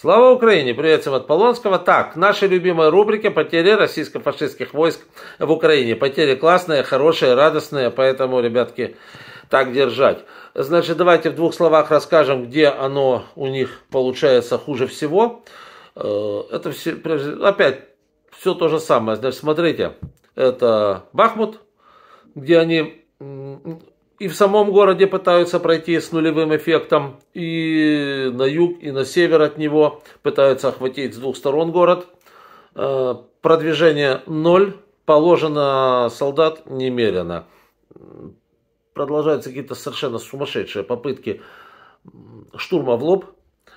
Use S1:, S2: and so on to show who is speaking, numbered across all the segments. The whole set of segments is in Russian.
S1: Слава Украине! Привет всем от Полонского. Так, к нашей любимой рубрике «Потери российско-фашистских войск в Украине». Потери классные, хорошие, радостные, поэтому, ребятки, так держать. Значит, давайте в двух словах расскажем, где оно у них получается хуже всего. Э, это все, опять все то же самое. Значит, смотрите, это Бахмут, где они и в самом городе пытаются пройти с нулевым эффектом, и на юг, и на север от него пытаются охватить с двух сторон город. Э, продвижение ноль, положено солдат немерено. Продолжаются какие-то совершенно сумасшедшие попытки штурма в лоб.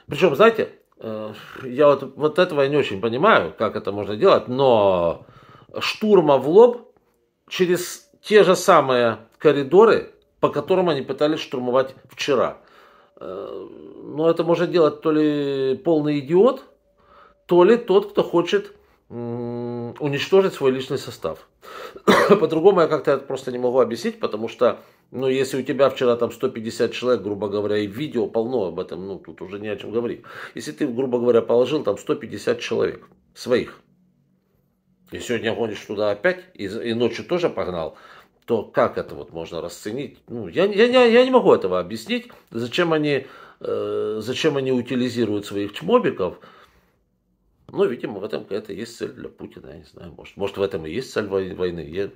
S1: Причем, знаете, э, я вот, вот этого я не очень понимаю, как это можно делать, но штурма в лоб через те же самые коридоры, по которым они пытались штурмовать вчера. Э, Но ну, это может делать то ли полный идиот, то ли тот, кто хочет уничтожить свой личный состав. По-другому я как-то это просто не могу объяснить, потому что, ну, если у тебя вчера там 150 человек, грубо говоря, и видео полно об этом, ну, тут уже не о чем говорить. Если ты, грубо говоря, положил там 150 человек своих, и сегодня гонишь туда опять, и, и ночью тоже погнал, то как это вот можно расценить? Ну, я, я, я, я не могу этого объяснить. Зачем они, э, зачем они утилизируют своих чмобиков? Ну, видимо, в этом какая-то есть цель для Путина, я не знаю, может, может в этом и есть цель войны. Я,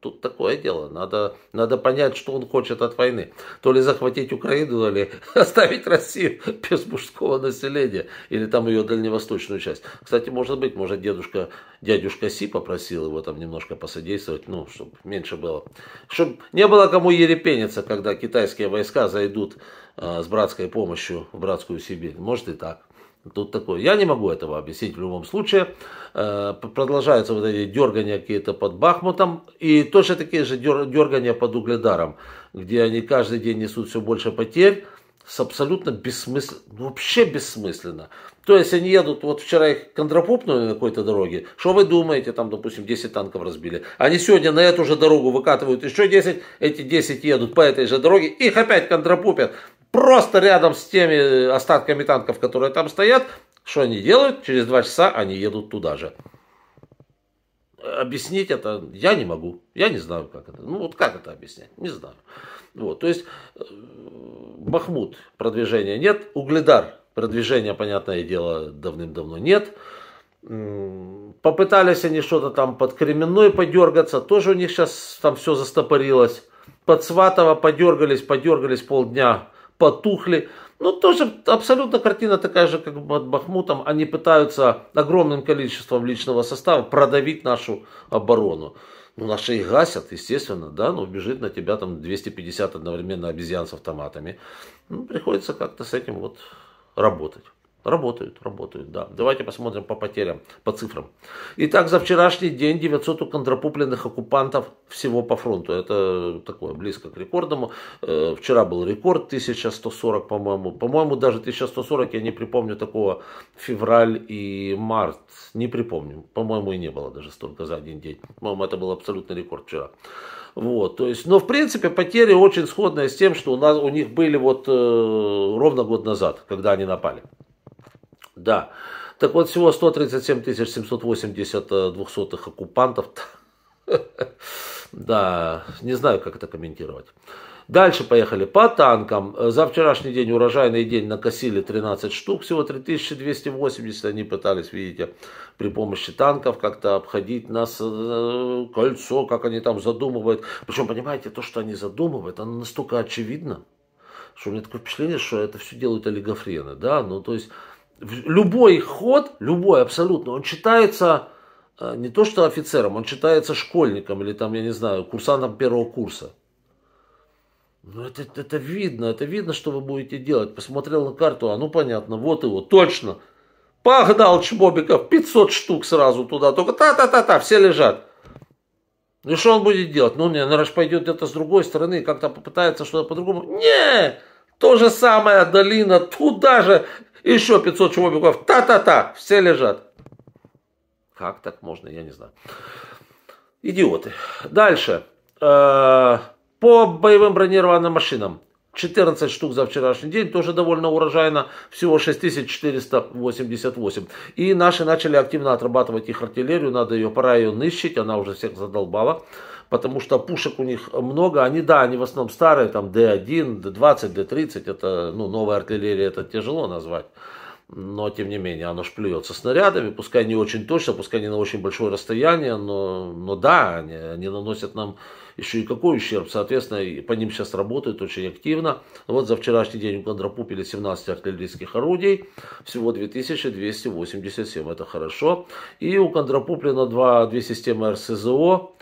S1: тут такое дело, надо, надо понять, что он хочет от войны. То ли захватить Украину, то ли оставить Россию без мужского населения, или там ее дальневосточную часть. Кстати, может быть, может дедушка, дядюшка Си попросил его там немножко посодействовать, ну, чтобы меньше было. Чтобы не было кому ерепениться, когда китайские войска зайдут э, с братской помощью в братскую Сибирь. Может и так. Тут такое. Я не могу этого объяснить в любом случае. Э, продолжаются вот эти дергания какие-то под Бахмутом. И точно такие же дергания под Угледаром, где они каждый день несут все больше потерь с абсолютно бессмысленно, вообще бессмысленно. То есть они едут, вот вчера их контрапупнули на какой-то дороге, что вы думаете, там, допустим, 10 танков разбили. Они сегодня на эту же дорогу выкатывают еще 10, эти 10 едут по этой же дороге, их опять контрапупят просто рядом с теми э, остатками танков, которые там стоят. Что они делают? Через два часа они едут туда же. Объяснить это я не могу. Я не знаю, как это. Ну вот как это объяснять? Не знаю. Вот, то есть э, Бахмут продвижения нет, Угледар продвижения, понятное дело, давным-давно нет. Попытались они что-то там под Кременной подергаться, тоже у них сейчас там все застопорилось. Под Сватово подергались, подергались полдня, потухли. Ну, тоже абсолютно картина такая же, как под Бахмутом. Они пытаются огромным количеством личного состава продавить нашу оборону. Ну, наши их гасят, естественно, да, но ну, бежит на тебя там 250 одновременно обезьян с автоматами. Ну, приходится как-то с этим вот работать. Работают, работают, да. Давайте посмотрим по потерям, по цифрам. Итак, за вчерашний день 900 контрапупленных оккупантов всего по фронту. Это такое близко к рекордному. Э, вчера был рекорд 1140, по-моему. По-моему, даже 1140 я не припомню такого февраль и март. Не припомню. По-моему, и не было даже столько за один день. По-моему, это был абсолютный рекорд вчера. Вот, то есть, но в принципе потери очень сходные с тем, что у, нас, у них были вот э, ровно год назад, когда они напали. Да. Так вот, всего 137 780 двухсотых оккупантов. Да, не знаю, как это комментировать. Дальше поехали. По танкам. За вчерашний день, урожайный день, накосили 13 штук, всего 3280. Они пытались, видите, при помощи танков как-то обходить нас, э, кольцо, как они там задумывают. Причем, понимаете, то, что они задумывают, оно настолько очевидно, что у меня такое впечатление, что это все делают олигофрены. Да, ну то есть любой ход, любой абсолютно, он читается э, не то что офицером, он читается школьником или там, я не знаю, курсантом первого курса. Ну, это, это видно, это видно, что вы будете делать. Посмотрел на карту, а ну понятно, вот его, точно. Погнал чмобиков, 500 штук сразу туда, только та-та-та-та, все лежат. И что он будет делать? Ну, не, наверное, пойдет где-то с другой стороны, как-то попытается что-то по-другому. Не, то же самое долина, туда же еще 500 чмобиков. Та-та-та. Все лежат. Как так можно, я не знаю. Идиоты. Дальше. Э, по боевым бронированным машинам. 14 штук за вчерашний день, тоже довольно урожайно, всего 6488. И наши начали активно отрабатывать их артиллерию, надо ее, пора ее нищить, она уже всех задолбала потому что пушек у них много, они, да, они в основном старые, там, D1, D20, D30, это, ну, новая артиллерия, это тяжело назвать, но тем не менее оно шплюется плюется снарядами, пускай не очень точно, пускай не на очень большое расстояние, но, но да, они, они наносят нам еще и какой ущерб, соответственно, по ним сейчас работают очень активно. Вот за вчерашний день у контрапупили 17 артиллерийских орудий, всего 2287, это хорошо. И у контрапуплено 2, 2 системы РСЗО,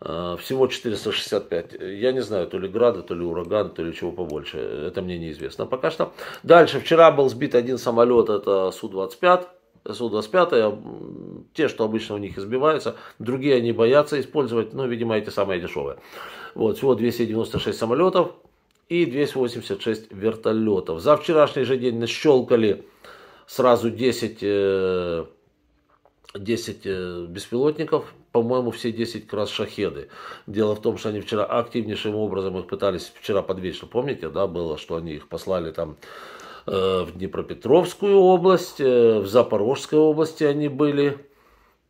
S1: Э, всего 465. Я не знаю, то ли града, то ли ураган, то ли чего побольше. Это мне неизвестно пока что. Дальше. Вчера был сбит один самолет. Это Су-25. Су-25. Э, те, что обычно у них избиваются. Другие они боятся использовать. Ну, видимо, эти самые дешевые. Вот. Всего 296 самолетов и 286 вертолетов. За вчерашний же день нащелкали сразу 10 10 э, беспилотников, по-моему, все 10 как раз шахеды. Дело в том, что они вчера активнейшим образом их пытались, вчера под вечер, помните, да, было, что они их послали там э, в Днепропетровскую область, э, в Запорожской области они были,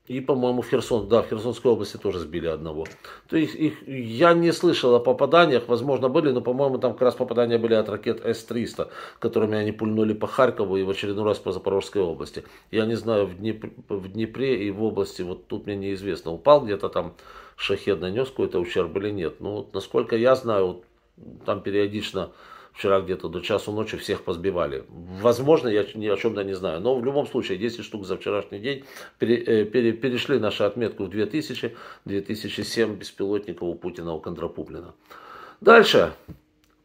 S1: и, по-моему, в Херсон, да, в Херсонской области тоже сбили одного. То есть их, я не слышал о попаданиях, возможно, были, но, по-моему, там как раз попадания были от ракет С-300, которыми они пульнули по Харькову и в очередной раз по Запорожской области. Я не знаю, в Днепре, в Днепре и в области, вот тут мне неизвестно, упал где-то там шахед нанес какой-то ущерб или нет. Ну, вот, насколько я знаю, вот, там периодично вчера где-то до часу ночи всех позбивали. Возможно, я ни о чем-то не знаю. Но в любом случае, 10 штук за вчерашний день пере, э, пере, перешли нашу отметку в 2000, 2007 беспилотников у Путина, у Кондрапуплина. Дальше.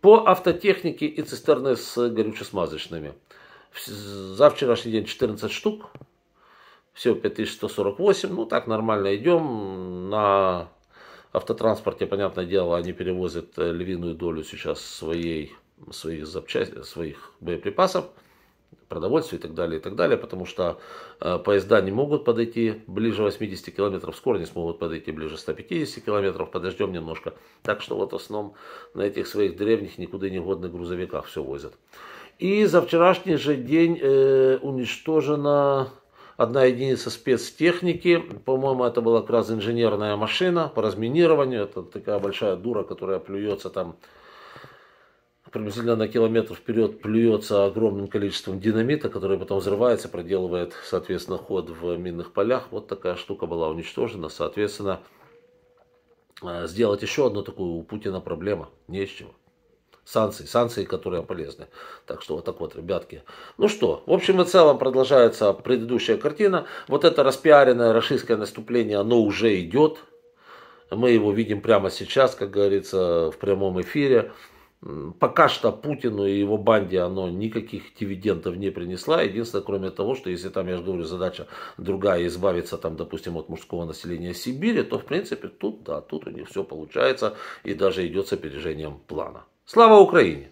S1: По автотехнике и цистерны с горючесмазочными. За вчерашний день 14 штук. Всего 5148. Ну, так нормально идем. На автотранспорте, понятное дело, они перевозят э, львиную долю сейчас своей своих, запчасти, своих боеприпасов, продовольствия и так далее, и так далее, потому что э, поезда не могут подойти ближе 80 километров, скоро не смогут подойти ближе 150 километров, подождем немножко. Так что вот в основном на этих своих древних никуда не годных грузовиках все возят. И за вчерашний же день э, уничтожена одна единица спецтехники. По-моему, это была как раз инженерная машина по разминированию. Это такая большая дура, которая плюется там приблизительно на километр вперед плюется огромным количеством динамита, который потом взрывается, проделывает, соответственно, ход в минных полях. Вот такая штука была уничтожена. Соответственно, э, сделать еще одну такую у Путина проблема. Не с чего. Санкции, санкции, которые полезны. Так что вот так вот, ребятки. Ну что, в общем и целом продолжается предыдущая картина. Вот это распиаренное российское наступление, оно уже идет. Мы его видим прямо сейчас, как говорится, в прямом эфире. Пока что Путину и его банде оно никаких дивидендов не принесло. Единственное, кроме того, что если там, я же говорю, задача другая, избавиться там, допустим, от мужского населения Сибири, то, в принципе, тут, да, тут у них все получается и даже идет с опережением плана. Слава Украине!